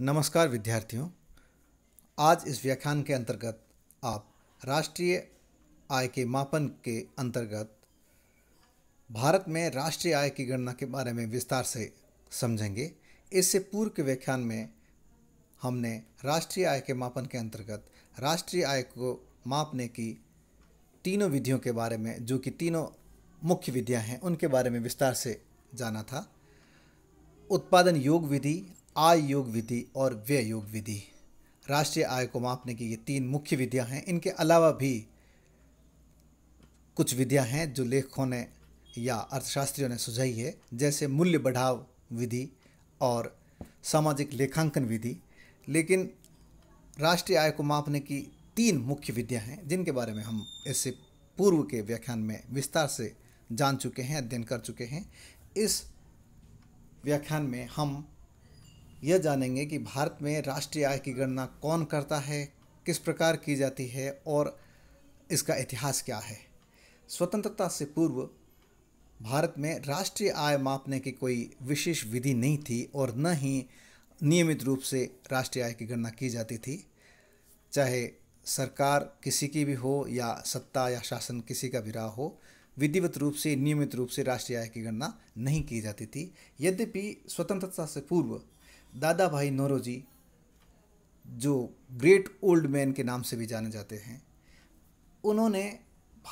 नमस्कार विद्यार्थियों आज इस व्याख्यान के अंतर्गत आप राष्ट्रीय आय के मापन के अंतर्गत भारत में राष्ट्रीय आय की गणना के बारे में विस्तार से समझेंगे इससे पूर्व के व्याख्यान में हमने राष्ट्रीय आय के मापन के अंतर्गत राष्ट्रीय आय को मापने की तीनों विधियों के बारे में जो कि तीनों मुख्य विधियाँ हैं उनके बारे में विस्तार से जाना था उत्पादन योग विधि आय योग विधि और व्यय योग विधि राष्ट्रीय आय को मापने की ये तीन मुख्य विधियां हैं इनके अलावा भी कुछ विधियां हैं जो लेखकों ने या अर्थशास्त्रियों ने सुझाई है जैसे मूल्य बढ़ाव विधि और सामाजिक लेखांकन विधि लेकिन राष्ट्रीय आय को मापने की तीन मुख्य विधियां हैं जिनके बारे में हम इससे पूर्व के व्याख्यान में विस्तार से जान चुके हैं अध्ययन कर चुके हैं इस व्याख्यान में हम यह जानेंगे कि भारत में राष्ट्रीय आय की गणना कौन करता है किस प्रकार की जाती है और इसका इतिहास क्या है स्वतंत्रता से पूर्व भारत में राष्ट्रीय आय मापने की कोई विशेष विधि नहीं थी और न ही नियमित रूप से राष्ट्रीय आय की गणना की जाती थी चाहे सरकार किसी की भी हो या सत्ता या शासन किसी का भी रहा हो विधिवत रूप से नियमित रूप से राष्ट्रीय आय की गणना नहीं की जाती थी यद्यपि स्वतंत्रता से पूर्व दादा भाई नोरोजी जो ग्रेट ओल्ड मैन के नाम से भी जाने जाते हैं उन्होंने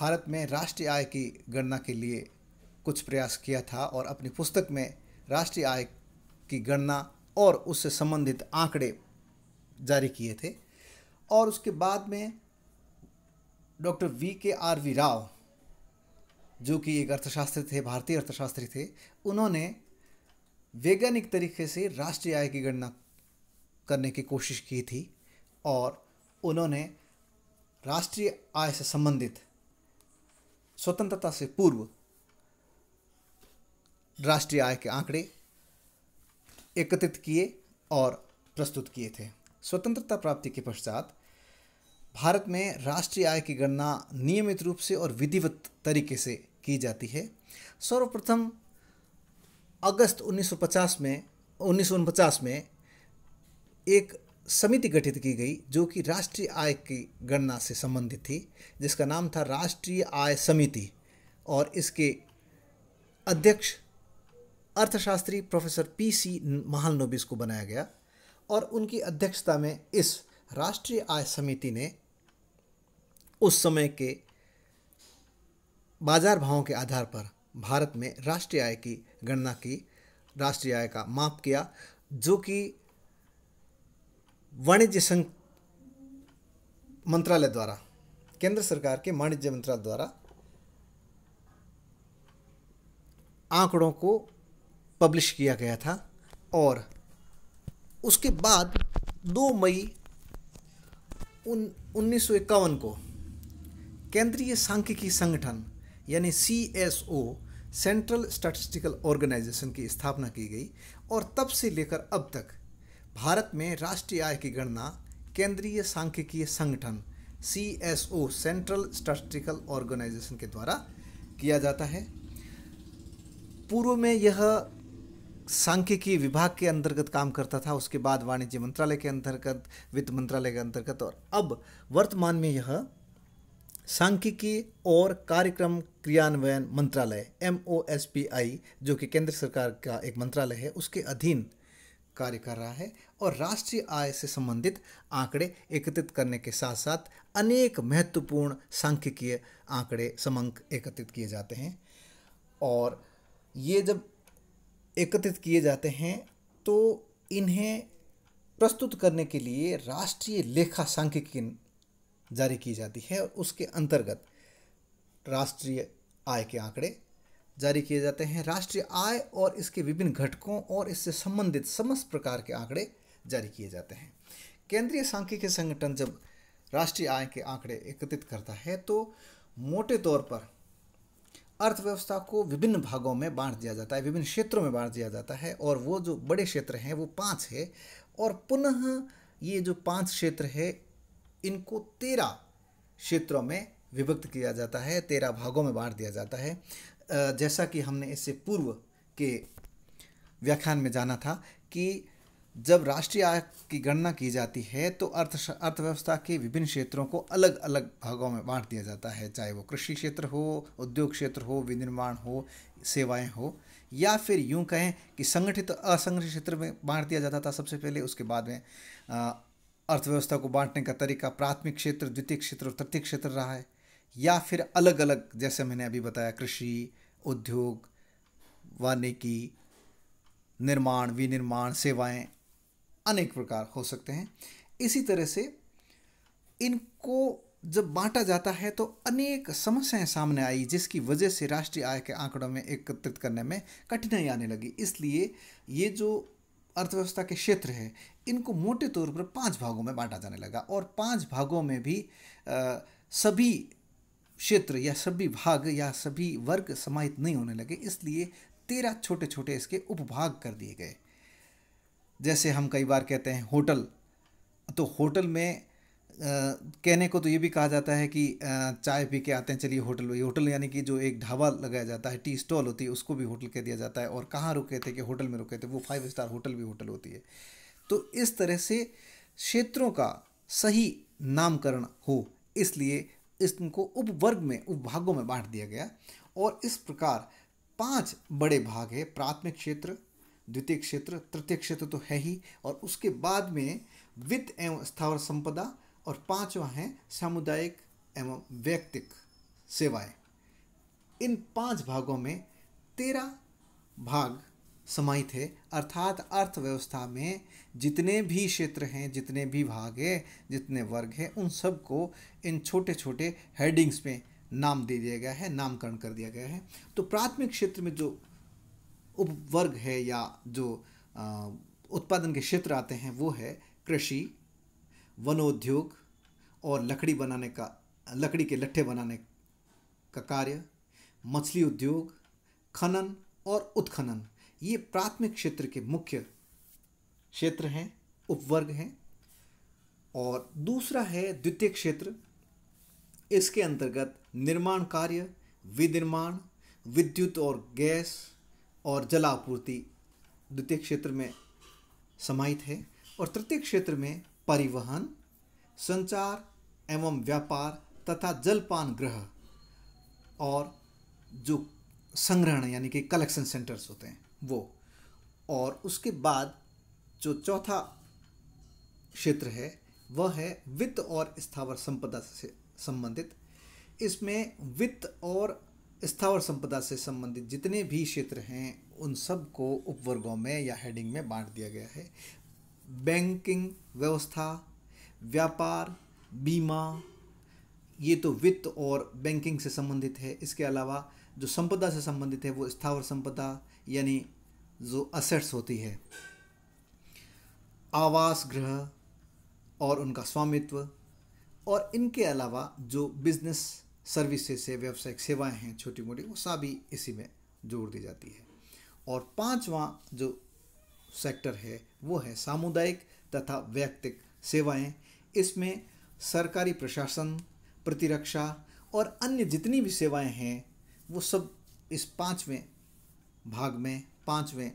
भारत में राष्ट्रीय आय की गणना के लिए कुछ प्रयास किया था और अपनी पुस्तक में राष्ट्रीय आय की गणना और उससे संबंधित आंकड़े जारी किए थे और उसके बाद में doctor V K R V Rao जो कि एक अर्थशास्त्री थे भारतीय अर्थशास्त्री थे उन्होंने वैज्ञानिक तरीके से राष्ट्रीय आय की गणना करने की कोशिश की थी और उन्होंने राष्ट्रीय आय से संबंधित स्वतंत्रता से पूर्व राष्ट्रीय आय के आंकड़े एकत्रित किए और प्रस्तुत किए थे स्वतंत्रता प्राप्ति के पश्चात भारत में राष्ट्रीय आय की गणना नियमित रूप से और विधिवत तरीके से की जाती है सर्वप्रथम अगस्त 1950 में उन्नीस में एक समिति गठित की गई जो कि राष्ट्रीय आय की गणना से संबंधित थी जिसका नाम था राष्ट्रीय आय समिति और इसके अध्यक्ष अर्थशास्त्री प्रोफेसर पी सी महालनोबिस को बनाया गया और उनकी अध्यक्षता में इस राष्ट्रीय आय समिति ने उस समय के बाजार भावों के आधार पर भारत में राष्ट्रीय आय की गणना की राष्ट्रीय आय का माप किया जो कि वाणिज्य संघ मंत्रालय द्वारा केंद्र सरकार के वाणिज्य मंत्रालय द्वारा आंकड़ों को पब्लिश किया गया था और उसके बाद 2 मई उन्नीस को केंद्रीय सांख्यिकी संगठन यानी C S O central statistical organisation की स्थापना की गई और तब से लेकर अब तक भारत में राष्ट्रीय आय की गणना केंद्रीय सांख्यिकीय संगठन C S O central statistical organisation के द्वारा किया जाता है पूर्व में यह सांख्यिकी विभाग के अंतर्गत काम करता था उसके बाद वाणिज्य मंत्रालय के अंतर्गत वित्त मंत्रालय के अंतर्गत और अब वर्तमान में यह सांख्यिकी और कार्यक्रम क्रियान्वयन मंत्रालय एम जो कि केंद्र सरकार का एक मंत्रालय है उसके अधीन कार्य कर रहा है और राष्ट्रीय आय से संबंधित आंकड़े एकत्रित करने के साथ साथ अनेक महत्वपूर्ण सांख्यिकीय आंकड़े समंक एकत्रित किए जाते हैं और ये जब एकत्रित किए जाते हैं तो इन्हें प्रस्तुत करने के लिए राष्ट्रीय लेखा सांख्यिकी जारी की जाती है और उसके अंतर्गत राष्ट्रीय आय के आंकड़े जारी किए जाते हैं राष्ट्रीय आय और इसके विभिन्न घटकों और इससे संबंधित समस्त प्रकार के आंकड़े जारी किए जाते हैं केंद्रीय सांख्यिकी संगठन जब राष्ट्रीय आय के आंकड़े एकत्रित करता है तो मोटे तौर पर अर्थव्यवस्था को विभिन्न भागों में बांट दिया जाता है विभिन्न क्षेत्रों में बांट दिया जाता है और वो जो बड़े क्षेत्र हैं वो पाँच है और पुनः ये जो पांच क्षेत्र है इनको तेरह क्षेत्रों में विभक्त किया जाता है तेरह भागों में बांट दिया जाता है जैसा कि हमने इससे पूर्व के व्याख्यान में जाना था कि जब राष्ट्रीय आय की गणना की जाती है तो अर्थ अर्थव्यवस्था के विभिन्न क्षेत्रों को अलग अलग भागों में बांट दिया जाता है चाहे वो कृषि क्षेत्र हो उद्योग क्षेत्र हो विनिर्माण हो सेवाएं हो या फिर यूं कहें कि संगठित असंगठित क्षेत्र में बांट दिया जाता था सबसे पहले उसके बाद में अर्थव्यवस्था को बांटने का तरीका प्राथमिक क्षेत्र द्वितीय क्षेत्र और तृतीय क्षेत्र रहा है या फिर अलग अलग जैसे मैंने अभी बताया कृषि उद्योग वानिकी निर्माण विनिर्माण सेवाएं अनेक प्रकार हो सकते हैं इसी तरह से इनको जब बांटा जाता है तो अनेक समस्याएं सामने आई जिसकी वजह से राष्ट्रीय आय के आंकड़ों में एकत्रित करने में कठिनाई आने लगी इसलिए ये जो अर्थव्यवस्था के क्षेत्र है इनको मोटे तौर पर पांच भागों में बांटा जाने लगा और पांच भागों में भी आ, सभी क्षेत्र या सभी भाग या सभी वर्ग समाहित नहीं होने लगे इसलिए तेरह छोटे छोटे इसके उपभाग कर दिए गए जैसे हम कई बार कहते हैं होटल तो होटल में आ, कहने को तो ये भी कहा जाता है कि आ, चाय पी के आते हैं चलिए होटल में होटल यानी कि जो एक ढाबा लगाया जाता है टी स्टॉल होती है उसको भी होटल कह दिया जाता है और कहाँ रुके थे कि होटल में रुके थे वो फाइव स्टार होटल भी होटल होती है तो इस तरह से क्षेत्रों का सही नामकरण हो इसलिए इसको उपवर्ग में उपभागों में बांट दिया गया और इस प्रकार पांच बड़े भाग है प्राथमिक क्षेत्र द्वितीय क्षेत्र तृतीय क्षेत्र तो है ही और उसके बाद में वित्त एवं स्थावर संपदा और पांचवा है सामुदायिक एवं व्यक्तिक सेवाएं इन पांच भागों में तेरह भाग समाहित थे अर्थात अर्थव्यवस्था में जितने भी क्षेत्र हैं जितने भी भाग हैं जितने वर्ग हैं उन सबको इन छोटे छोटे हेडिंग्स में नाम दे दिया गया है नामकरण कर दिया गया है तो प्राथमिक क्षेत्र में जो उपवर्ग है या जो उत्पादन के क्षेत्र आते हैं वो है कृषि वनोद्योग और लकड़ी बनाने का लकड़ी के लट्ठे बनाने का कार्य मछली उद्योग खनन और उत्खनन ये प्राथमिक क्षेत्र के मुख्य क्षेत्र हैं उपवर्ग हैं और दूसरा है द्वितीय क्षेत्र इसके अंतर्गत निर्माण कार्य विनिर्माण विद्युत और गैस और जलापूर्ति द्वितीय क्षेत्र में समाहित है और तृतीय क्षेत्र में परिवहन संचार एवं व्यापार तथा जलपान ग्रह और जो संग्रहण यानी कि कलेक्शन सेंटर्स होते हैं वो और उसके बाद जो चौथा क्षेत्र है वह है वित्त और स्थावर संपदा से संबंधित इसमें वित्त और स्थावर संपदा से संबंधित जितने भी क्षेत्र हैं उन सब को उपवर्गों में या हेडिंग में बांट दिया गया है बैंकिंग व्यवस्था व्यापार बीमा ये तो वित्त और बैंकिंग से संबंधित है इसके अलावा जो संपदा से संबंधित है वो स्थावर संपदा यानी जो असेट्स होती है आवास गृह और उनका स्वामित्व और इनके अलावा जो बिजनेस सर्विसेज से व्यावसायिक सेवाएं हैं छोटी मोटी वो सभी इसी में जोड़ दी जाती है और पांचवा जो सेक्टर है वो है सामुदायिक तथा व्यक्तिक सेवाएं इसमें सरकारी प्रशासन प्रतिरक्षा और अन्य जितनी भी सेवाएं हैं वो सब इस पांचवें भाग में पाँचवें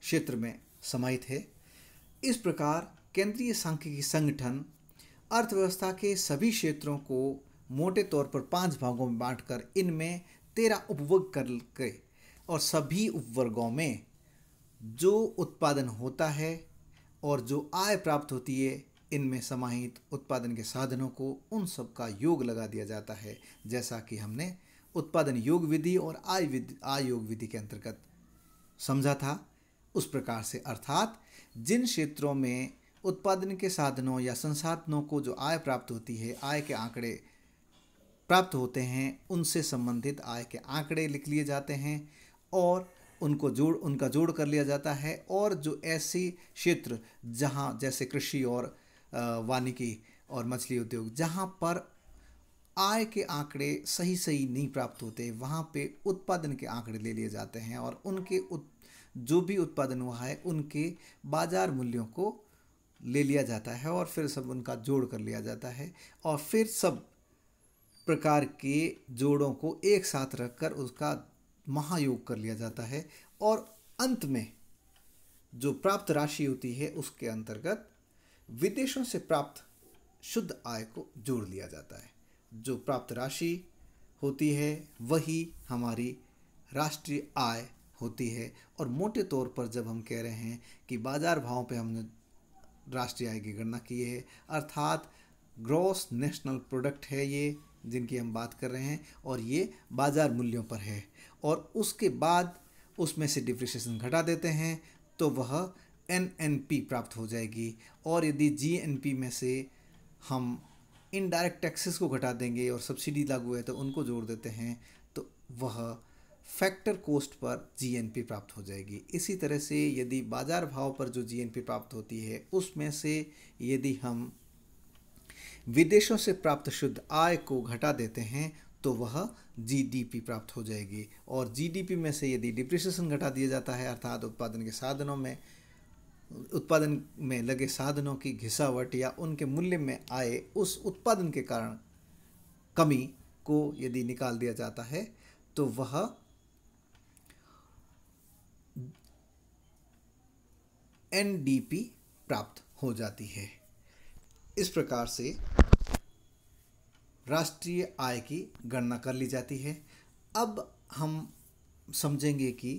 क्षेत्र में समाहित है इस प्रकार केंद्रीय सांख्यिकी संगठन अर्थव्यवस्था के सभी क्षेत्रों को मोटे तौर पर पांच भागों में बांटकर इनमें तेरह उपवर्ग कर गए और सभी उपवर्गों में जो उत्पादन होता है और जो आय प्राप्त होती है इनमें समाहित उत्पादन के साधनों को उन सब का योग लगा दिया जाता है जैसा कि हमने उत्पादन योग विधि और आय विधि आय योग विधि के अंतर्गत समझा था उस प्रकार से अर्थात जिन क्षेत्रों में उत्पादन के साधनों या संसाधनों को जो आय प्राप्त होती है आय के आंकड़े प्राप्त होते हैं उनसे संबंधित आय के आंकड़े लिख लिए जाते हैं और उनको जोड़ उनका जोड़ कर लिया जाता है और जो ऐसी क्षेत्र जहाँ जैसे कृषि और वानिकी और मछली उद्योग जहाँ पर आय के आंकड़े सही सही नहीं प्राप्त होते वहाँ पे उत्पादन के आंकड़े ले लिए जाते हैं और उनके उत, जो भी उत्पादन हुआ है उनके बाज़ार मूल्यों को ले लिया जाता है और फिर सब उनका जोड़ कर लिया जाता है और फिर सब प्रकार के जोड़ों को एक साथ रखकर उसका महायोग कर लिया जाता है और अंत में जो प्राप्त राशि होती है उसके अंतर्गत विदेशों से प्राप्त शुद्ध आय को जोड़ लिया जाता है जो प्राप्त राशि होती है वही हमारी राष्ट्रीय आय होती है और मोटे तौर पर जब हम कह रहे हैं कि बाज़ार भाव पे हमने राष्ट्रीय आय की गणना की है अर्थात ग्रॉस नेशनल प्रोडक्ट है ये जिनकी हम बात कर रहे हैं और ये बाज़ार मूल्यों पर है और उसके बाद उसमें से डिप्रिसिएशन घटा देते हैं तो वह एन एन पी प्राप्त हो जाएगी और यदि जी एन पी में से हम इनडायरेक्ट टैक्सेस को घटा देंगे और सब्सिडी लागू है तो उनको जोड़ देते हैं तो वह फैक्टर कोस्ट पर जीएनपी प्राप्त हो जाएगी इसी तरह से यदि बाज़ार भाव पर जो जीएनपी प्राप्त होती है उसमें से यदि हम विदेशों से प्राप्त शुद्ध आय को घटा देते हैं तो वह जीडीपी प्राप्त हो जाएगी और जीडीपी में से यदि डिप्रिसिएशन घटा दिया जाता है अर्थात उत्पादन के साधनों में उत्पादन में लगे साधनों की घिसावट या उनके मूल्य में आए उस उत्पादन के कारण कमी को यदि निकाल दिया जाता है तो वह एनडीपी प्राप्त हो जाती है इस प्रकार से राष्ट्रीय आय की गणना कर ली जाती है अब हम समझेंगे कि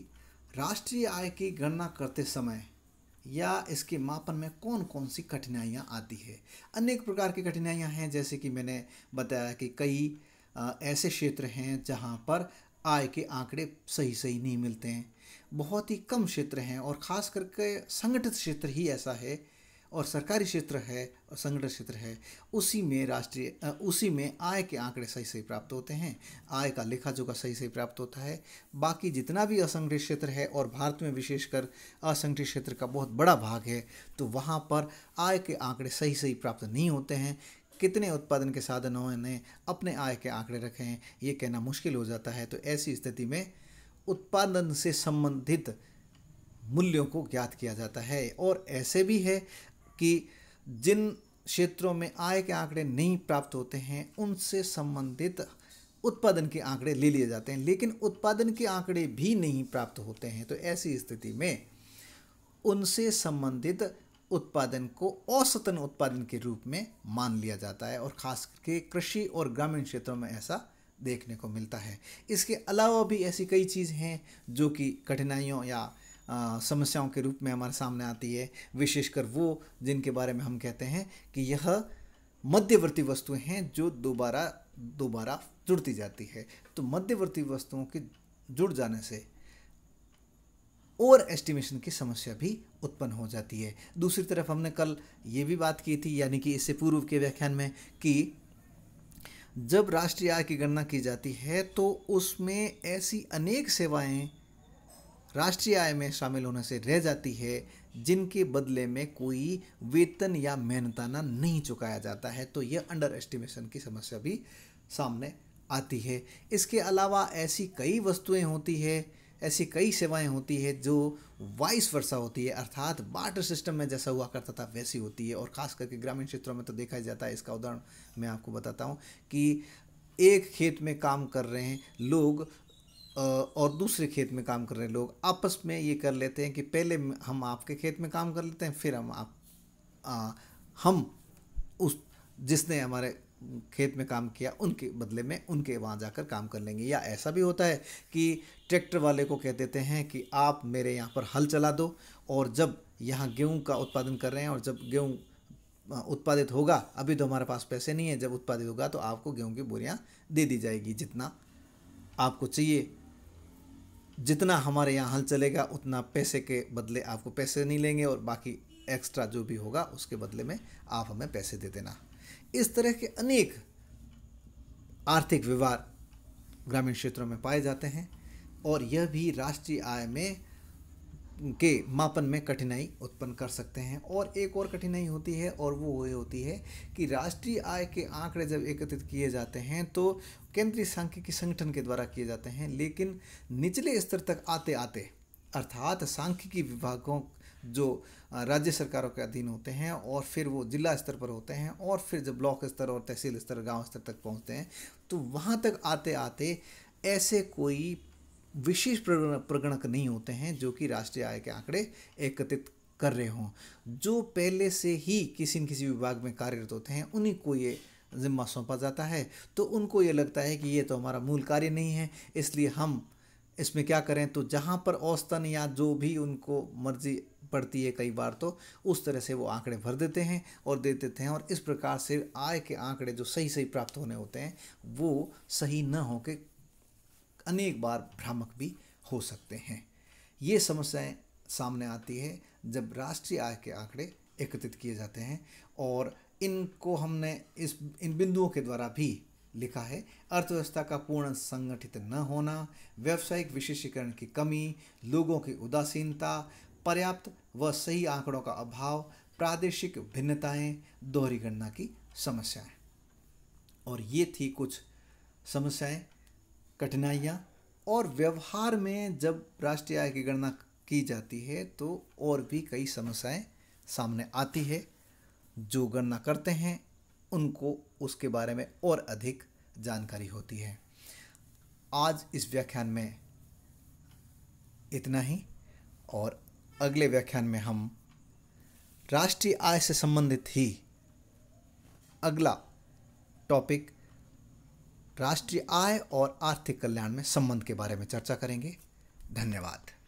राष्ट्रीय आय की गणना करते समय या इसके मापन में कौन कौन सी कठिनाइयाँ आती है अनेक प्रकार की कठिनाइयाँ हैं जैसे कि मैंने बताया कि कई ऐसे क्षेत्र हैं जहाँ पर आय के आंकड़े सही सही नहीं मिलते हैं बहुत ही कम क्षेत्र हैं और ख़ास करके संगठित क्षेत्र ही ऐसा है और सरकारी क्षेत्र है और संगठन क्षेत्र है उसी में राष्ट्रीय उसी में आय के आंकड़े सही सही प्राप्त होते हैं आय का लेखा जोखा सही सही प्राप्त होता है बाकी जितना भी असंगठित क्षेत्र है और भारत में विशेषकर असंगठित क्षेत्र का बहुत बड़ा भाग है तो वहाँ पर आय के आंकड़े सही सही प्राप्त नहीं होते हैं कितने उत्पादन के साधनों ने अपने आय के आंकड़े रखे हैं ये कहना मुश्किल हो जाता है तो ऐसी स्थिति में उत्पादन से संबंधित मूल्यों को ज्ञात किया जाता है और ऐसे भी है कि जिन क्षेत्रों में आय के आंकड़े नहीं प्राप्त होते हैं उनसे संबंधित उत्पादन के आंकड़े ले लिए जाते हैं लेकिन उत्पादन के आंकड़े भी नहीं प्राप्त होते हैं तो ऐसी स्थिति में उनसे संबंधित उत्पादन को औसतन उत्पादन के रूप में मान लिया जाता है और खास करके कृषि और ग्रामीण क्षेत्रों में ऐसा देखने को मिलता है इसके अलावा भी ऐसी कई चीज़ हैं जो कि कठिनाइयों या समस्याओं के रूप में हमारे सामने आती है विशेषकर वो जिनके बारे में हम कहते हैं कि यह मध्यवर्ती वस्तुएं हैं जो दोबारा दोबारा जुड़ती जाती है तो मध्यवर्ती वस्तुओं के जुड़ जाने से ओवर एस्टिमेशन की समस्या भी उत्पन्न हो जाती है दूसरी तरफ हमने कल ये भी बात की थी यानी कि इससे पूर्व के व्याख्यान में कि जब राष्ट्रीय आय की गणना की जाती है तो उसमें ऐसी अनेक सेवाएं राष्ट्रीय आय में शामिल होने से रह जाती है जिनके बदले में कोई वेतन या मेहनताना नहीं चुकाया जाता है तो यह अंडर एस्टिमेशन की समस्या भी सामने आती है इसके अलावा ऐसी कई वस्तुएं होती है ऐसी कई सेवाएं होती है जो वाइस वर्षा होती है अर्थात बाटर सिस्टम में जैसा हुआ करता था वैसी होती है और ख़ास करके ग्रामीण क्षेत्रों में तो देखा जाता है इसका उदाहरण मैं आपको बताता हूँ कि एक खेत में काम कर रहे हैं लोग और दूसरे खेत में काम कर रहे लोग आपस में ये कर लेते हैं कि पहले हम आपके खेत में काम कर लेते हैं फिर हम आप आ, हम उस जिसने हमारे खेत में काम किया उनके बदले में उनके वहाँ जाकर काम कर लेंगे या ऐसा भी होता है कि ट्रैक्टर वाले को कह देते हैं कि आप मेरे यहाँ पर हल चला दो और जब यहाँ गेहूँ का उत्पादन कर रहे हैं और जब गेहूँ उत्पादित होगा अभी तो हमारे पास पैसे नहीं है जब उत्पादित होगा तो आपको गेहूँ की बोरियाँ दे दी जाएगी जितना आपको चाहिए जितना हमारे यहाँ हल चलेगा उतना पैसे के बदले आपको पैसे नहीं लेंगे और बाकी एक्स्ट्रा जो भी होगा उसके बदले में आप हमें पैसे दे देना इस तरह के अनेक आर्थिक व्यवहार ग्रामीण क्षेत्रों में पाए जाते हैं और यह भी राष्ट्रीय आय में के मापन में कठिनाई उत्पन्न कर सकते हैं और एक और कठिनाई होती है और वो ये होती है कि राष्ट्रीय आय के आंकड़े जब एकत्रित किए जाते हैं तो केंद्रीय सांख्यिकी संगठन के द्वारा किए जाते हैं लेकिन निचले स्तर तक आते आते अर्थात सांख्यिकी विभागों जो राज्य सरकारों के अधीन होते हैं और फिर वो जिला स्तर पर होते हैं और फिर जब ब्लॉक स्तर और तहसील स्तर गांव स्तर तक पहुंचते हैं तो वहाँ तक आते आते ऐसे कोई विशेष प्रगणक नहीं होते हैं जो कि राष्ट्रीय आय के आंकड़े एकत्रित कर रहे हों जो पहले से ही किसी न किसी विभाग में कार्यरत होते हैं उन्हीं को ये ज़िम्मा सौंपा जाता है तो उनको ये लगता है कि ये तो हमारा मूल कार्य नहीं है इसलिए हम इसमें क्या करें तो जहाँ पर औसतन या जो भी उनको मर्जी पड़ती है कई बार तो उस तरह से वो आंकड़े भर देते हैं और दे देते हैं और इस प्रकार से आय के आंकड़े जो सही सही प्राप्त होने होते हैं वो सही न हो के अनेक बार भ्रामक भी हो सकते हैं ये समस्याएं सामने आती है जब राष्ट्रीय आय के आंकड़े एकत्रित किए जाते हैं और इनको हमने इस इन बिंदुओं के द्वारा भी लिखा है अर्थव्यवस्था का पूर्ण संगठित न होना व्यावसायिक विशेषीकरण की कमी लोगों की उदासीनता पर्याप्त व सही आंकड़ों का अभाव प्रादेशिक भिन्नताएं दोहरी गणना की समस्याएं और ये थी कुछ समस्याएं कठिनाइयाँ और व्यवहार में जब राष्ट्रीय आय की गणना की जाती है तो और भी कई समस्याएं सामने आती है जो गणना करते हैं उनको उसके बारे में और अधिक जानकारी होती है आज इस व्याख्यान में इतना ही और अगले व्याख्यान में हम राष्ट्रीय आय से संबंधित ही अगला टॉपिक राष्ट्रीय आय और आर्थिक कल्याण में संबंध के बारे में चर्चा करेंगे धन्यवाद